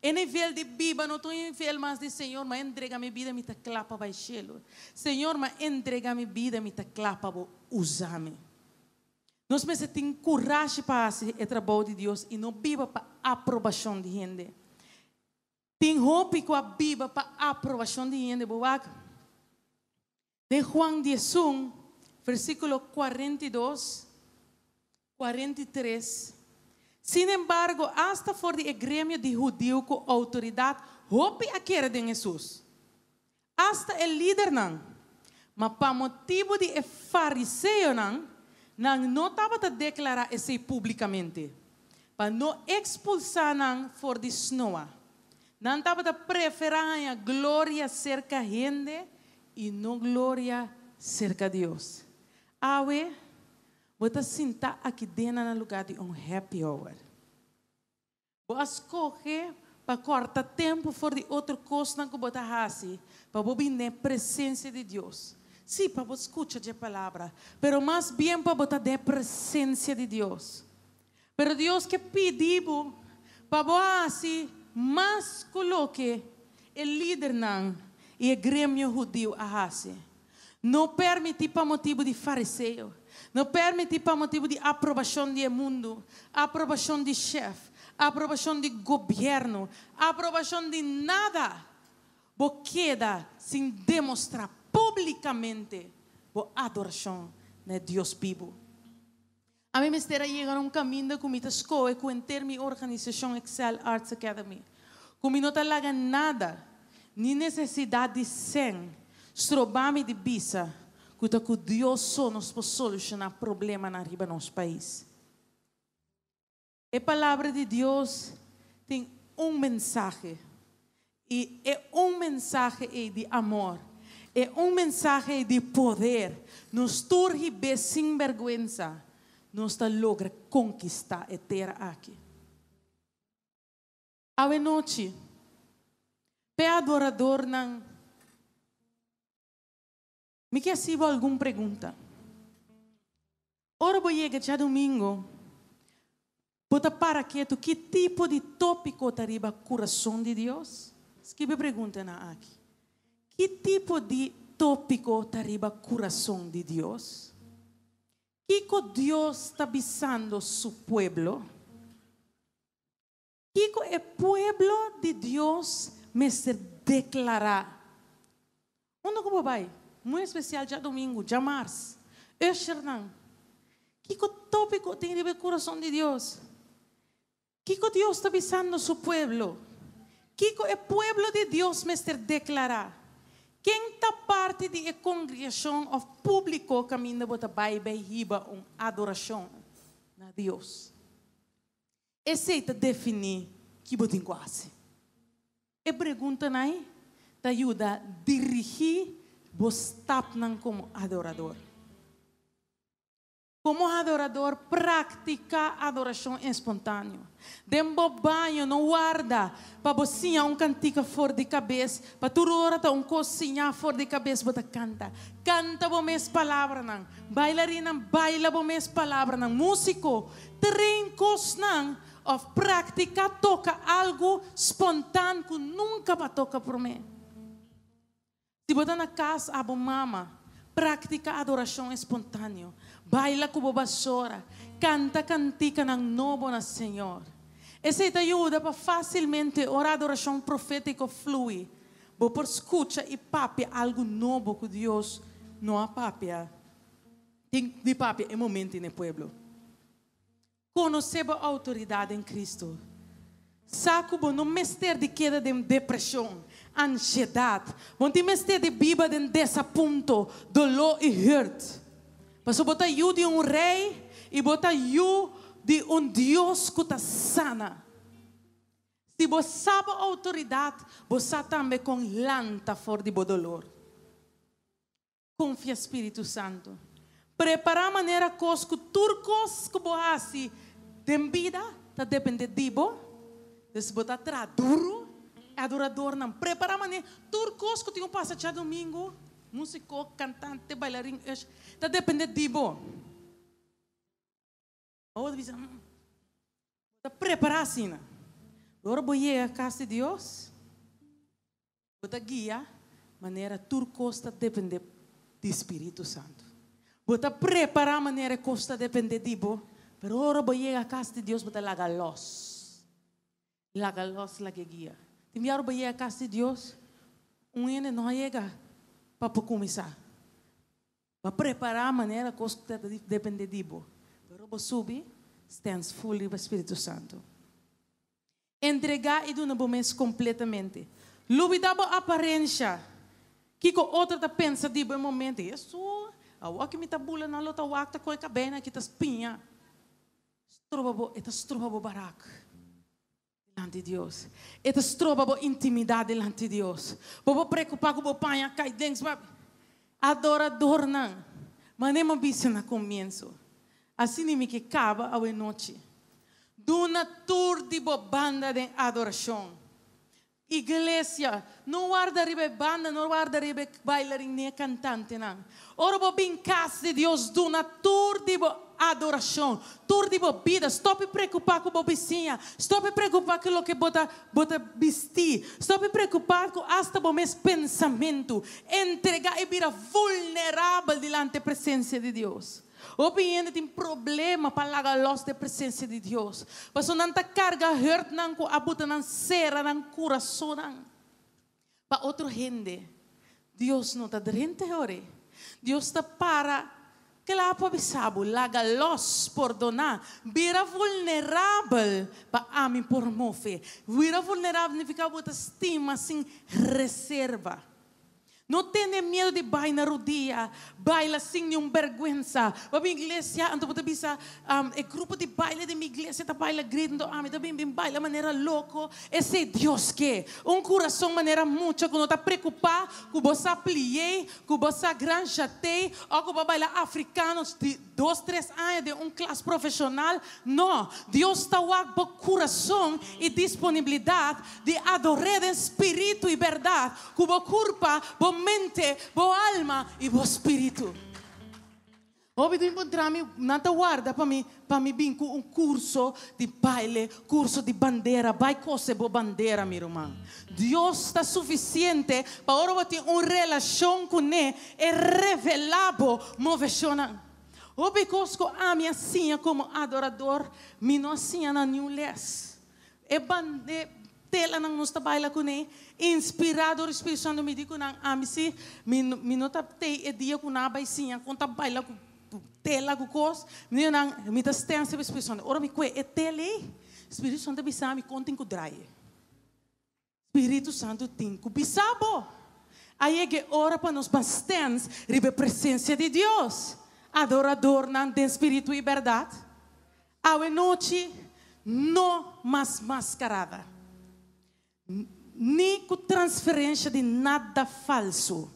É nível de Bíblia, não estou em nível mais de Senhor, mas entrega minha vida, me te clapa Senhor, mas entrega minha vida, me te clapa, usar me Nós precisamos ter coragem para fazer o trabalho de Deus e não viva para a aprovação de gente. Tem roupa com a Bíblia para a aprovação de gente, boaca. de Juan 10 versículo 42, 43. Sin embargo, hasta por el gremio de judío con autoridad a de Jesús Hasta el líder nan. por motivo de fariseo nan, nan no a declarar Para no expulsar nan for de snoa. Nan estaba a preferir a gloria cerca gente e não glória cerca de Deus. Awe, vou te sentar aqui dentro no lugar de um happy hour. Vou escolher para cortar tempo for de outro coisa que vou te fazer, para vou vir na presença de Deus. Sim, para você escutar a palavra, mas mais bem para botar na presença de Deus. Mas Deus que pediu para fazer mais coloque o líder não e o grêmio judío arrase. Não permiti para motivo de fariseu, não permiti para motivo de aprovação de mundo, aprovação de chefe, aprovação de governo, aprovação de nada. boqueda queda sem demonstrar publicamente a adoração de Deus vivo. A mim me estará chegar um caminho da comida escola com a organização Excel Arts Academy. Como não está nada ni necessidade de sem strobami de bisa cuta cu Dio só nos pode solucionar problema na riba nosso país. A palavra de Deus tem um mensagem e é um mensagem de amor, é um mensagem de poder. Nos torre bem sem vergonha, nos está logra conquistar a terra aqui. Ave noite pe-adorador nan Me que sido algún voy a llegar ya e domingo, bota para quieto, ¿qué tipo de tópico tariba corazón de Es Que me preguntan na qué tipo de tópico tariba corazón de Dios? ¿Qué dios está visando su pueblo? ¿Qué co e pueblo de Dios? mas se declarar. Onde que vai? Muito especial já domingo, já março. Externan. Que o tópico tem de ver o coração de Deus? Que o Deus está o seu povo? Que o povo de Deus me declarar? Quem está parte da congregação ou público caminho bota Bíblia e riba uma adoração a Deus? Aceita definir que botem quase. E pergunta aí, te ajuda a dirigir vos tapnan como adorador. Como adorador, pratica adoração espontânea. Dembo banho, não guarda. Para você, um cantica fora de cabeça. Para tu hora, um cozinha fora de cabeça. você canta. Canta bom mes palavras Bailarina, baila bom mes palavras Músico, trincos não of prática toca algo espontâneo que nunca vai tocar por mim. Se botar na casa, a mama, prática adoração espontânea. Baila com boba chora, canta cantica na novo na Senhor. Essa te ajuda para facilmente orar adoração profética flui. Vou por escuta e papia algo novo que Deus não há papia. Tem de papia é momento no né, povo. Conheceba a autoridade em Cristo. Saco no mestre de queda de depressão, ansiedade. Bom, mestre de biba de desaponto, dolor e hurt. Mas botar you de um rei e botar you de um Deus que está sana. Se você sabe a autoridade, você também com lanta for de dolor. Confia Espírito Santo. Prepara a maneira que os turcos que você Den vida está depende de bo, desse botar tá duro é adorador não prepara mané, turcos que tinham passado já domingo, músico, cantante, bailarino, está depende de bo. A outra diz, está hum. preparar assim, né? Agora vou ir à casa de Deus, vou guia, maneira turcos está depende do Espírito Santo. Vou preparar maneira costa depende de bo. Pero ahora voy a llegar a casa de Dios para la galos. La galos la que guía. Te enviaron para llegar a casa de Dios. Um ene não chega para começar. Para preparar a maneira que você depende de você. Mas você sobe, stands fully para o Espírito Santo. Entregar e dar uma completamente. Lubidaba aparência. Que o outro está pensa de em momento. Isso, a que me tabula na lota, o que está com a cabena, que está espinha. Esta estroba baraca delante de Deus. Esta estroba intimidade diante de Deus. Bobo preocupar com o pai, cai dentro. Adorador não. Mas nem uma bicha no começo. Assim me que acaba a noite. Duna tour de bobanda de adoração. Igreja, não guardarebe banda, não guardarebe bailarina nem né cantante, não. Ora vou bem casa de Deus, do na tour de adoração, tour de vida. stop preocupar com bobicinha, stop preocupar com o que bota, bota vestir, stop preocupar com hasta bom mes pensamento, entregar e vira vulnerável diante presença de Deus tem problema palaga los da presença de Deus. não nanta tá carga hurt nan abuta nan sera não coração nan. Para outro gente. Deus não está dentro ore. Deus está para que lá pode saber, laga los donar. vira vulnerável para amar por mofe. Vira vulnerável significa botar estima sem assim, reserva. no tiene miedo de bailar un día Baila sin vergüenza vergüenza Para mi iglesia el grupo de baile de mi iglesia está baila gritando, mí também bien baila de manera louco. ese Dios que un corazón de maneira muito, que está preocupado com você plié, com gran granjatei, ou com baila africanos de dos tres años de un clase profesional no, Dios está guapo corazón y disponibilidad de adorar en Espíritu y verdad, culpa, mente, boa alma e bom espírito. Houve tu encontrar me nada guarda para mim, para mim com um curso de baile, curso de bandeira, vai coisa boa bandeira, meu irmão. Deus está suficiente para agora ter um relação com ele e revelado, movecionar. Houve coisa a minha sinha como adorador, me não sinha na nenhum lés. E bandeira tela nang está baila kune inspirado o Espírito Santo me ah, digo nang amisi min minota te e dia kuna conta baila ku tela ku cos min nang mita stense o Espírito Santo ora mi que e tele eh. Espírito Santo bisa mi contin ku drai eh. Espírito Santo tin ku bisabo aí é que ora para nos bastens ribe presença de Deus adorador nan de espírito e verdade a noite não mas mascarada Nico transferência de nada falso.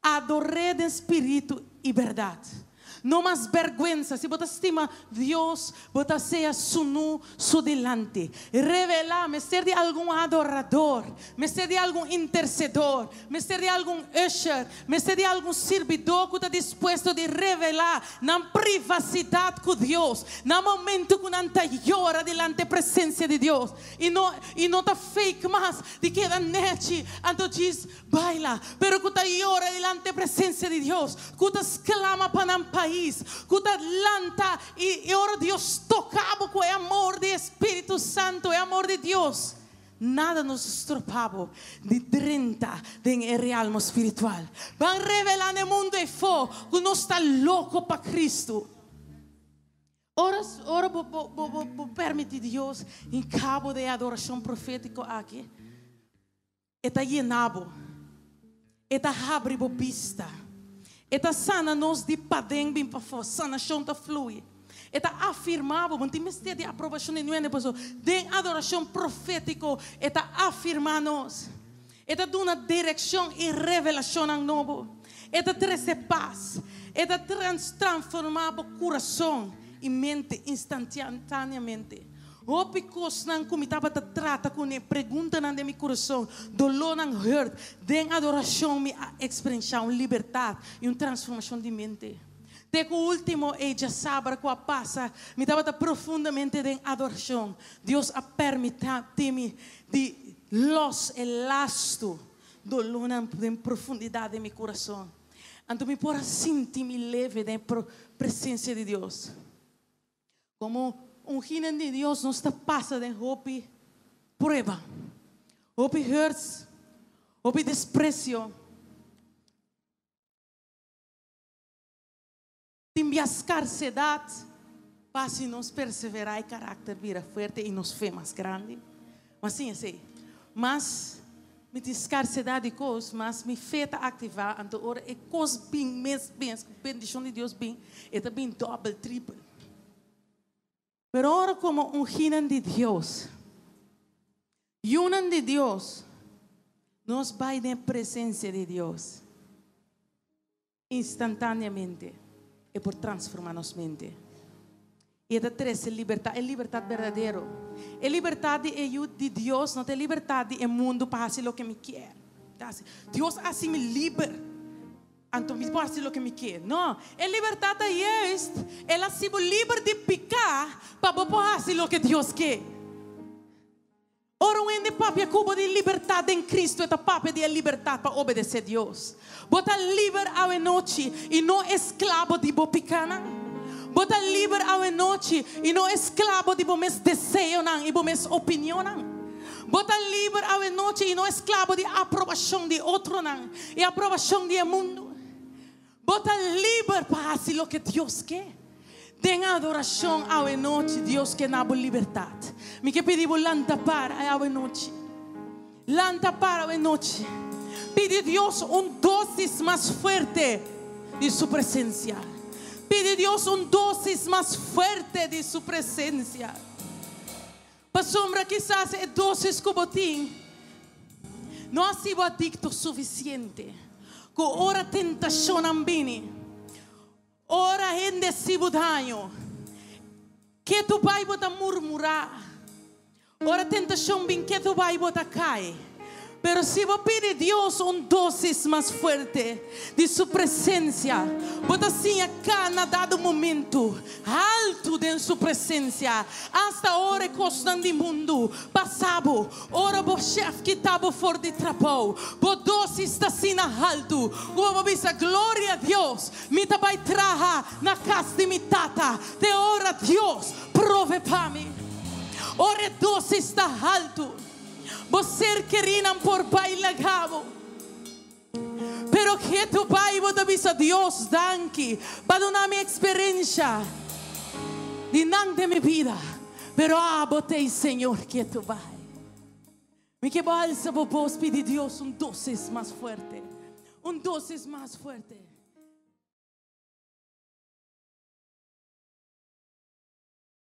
Adorei de espírito e verdade não mais vergonha. Se você estima Deus, você seja su nu, su delante. Revelar, me ser de algum adorador, me ser de algum intercedor, me ser de algum usher, me ser de algum servidor que está disposto de revelar na privacidade com Deus, na momento que não llora delante da presença de Deus. E não, e não está fake mais de que da noite, ando diz, baila, pero que está llora delante da presença de Deus, que está exclama para não país, ahora Atlanta e, Dios el amor de Espíritu Santo, el amor de Dios Nada nos estorpaba de 30 el realmo espiritual. Van revelando el mundo de fo que no está loco para Cristo. ahora ora bo, bo, bo, cabo de adoración profética aquí. Está llenado. Está abrindo pista. Eta sana nós de padem bem para fora, sana chonta flui. Eta afirmava, um time de aprovação e não é depois, de adoração profética, eta afirma nós. Eta duna direção e revelação ao novo. Eta trazer paz. Eta transformar o coração e mente instantaneamente. Opikos nang kumitaba ta trata ko ne pergunta nan de mi coração, dolor nang hurt, den adoração me experiencia um libertad e um transformação de mente. Até o último dia sabra com a passa, me estava profundamente em adoração. Deus a permitiu-me de los elasto do luna em profundidade de meu coração. ando me por sentir-me leve da presença de Deus. Como ungingen de Deus nos está pasa de roupa prueba, roupa hurts, hopi desprecio. escarcidade, escarcedade, e nos perseverar e caráter vira forte e nos fé mais grande. Mas sim, assim, mas me escarcidade de coisas, mas me está ativar, então, e coisas bem, mesmo bem, bendição de Deus bem, é também double, triple. Pero ahora como ungiram de Dios y unan de Dios, nos va en presencia de Dios Instantáneamente Y por transformarnos Y mente. y la libertad Es libertad es libertad verdadero es libertad de Dios No es libertad de el mundo para hacer lo que me quiere Dios hace me libera. Então, eu posso lo o que me quer. Não, a liberdade é esta. Ela se libre de picar para poder hacer lo que Deus quer. Ora, onde papi cubo de libertad en Cristo, esta papi de libertad para obedecer a Dios Bota livre a noite e no esclavo de picar Bota livre a noite e no esclavo de bomes desejo e bomes opinião. Bota livre a noite e no esclavo de aprovação de outro e aprovação de mundo. Bota libre para hacer lo que Dios quer. adoración adoración ao noche. Dios que nabo libertad. Me que pedimos lanta para ao noche. Lanta para ao noche. Pide Dios un dosis más fuerte. de su presencia. Pide Dios un dosis más fuerte. de su presencia. para sombra quizás es dosis como ti. No ha sido adicto suficiente. ku ora tinta shonambini, ora hende sibudanyo, que tu vai botar murmurar, ora tenta shombin que tu vai botar cair. Pero si vos pide Dios un dosis más fuerte de su presencia, bota assim a cada dado momento, alto de su presencia, hasta ahora constante mundo, passado, ora bo chefe que tava fora de trapou, bo dosis está assim alto, como bisa, glória a Deus, me tabai traha na casa de mi tata, de ora Deus, prove para mim, ora dosis está alto, ser rinan por Pai cabo, Pero que tu Pai a avisa Dios Dios para mi experiencia experiencia dinante mi vida. Pero te el Señor que tu vai. Mi que balsa vos pedir Dios un dosis más fuerte Un dosis más fuerte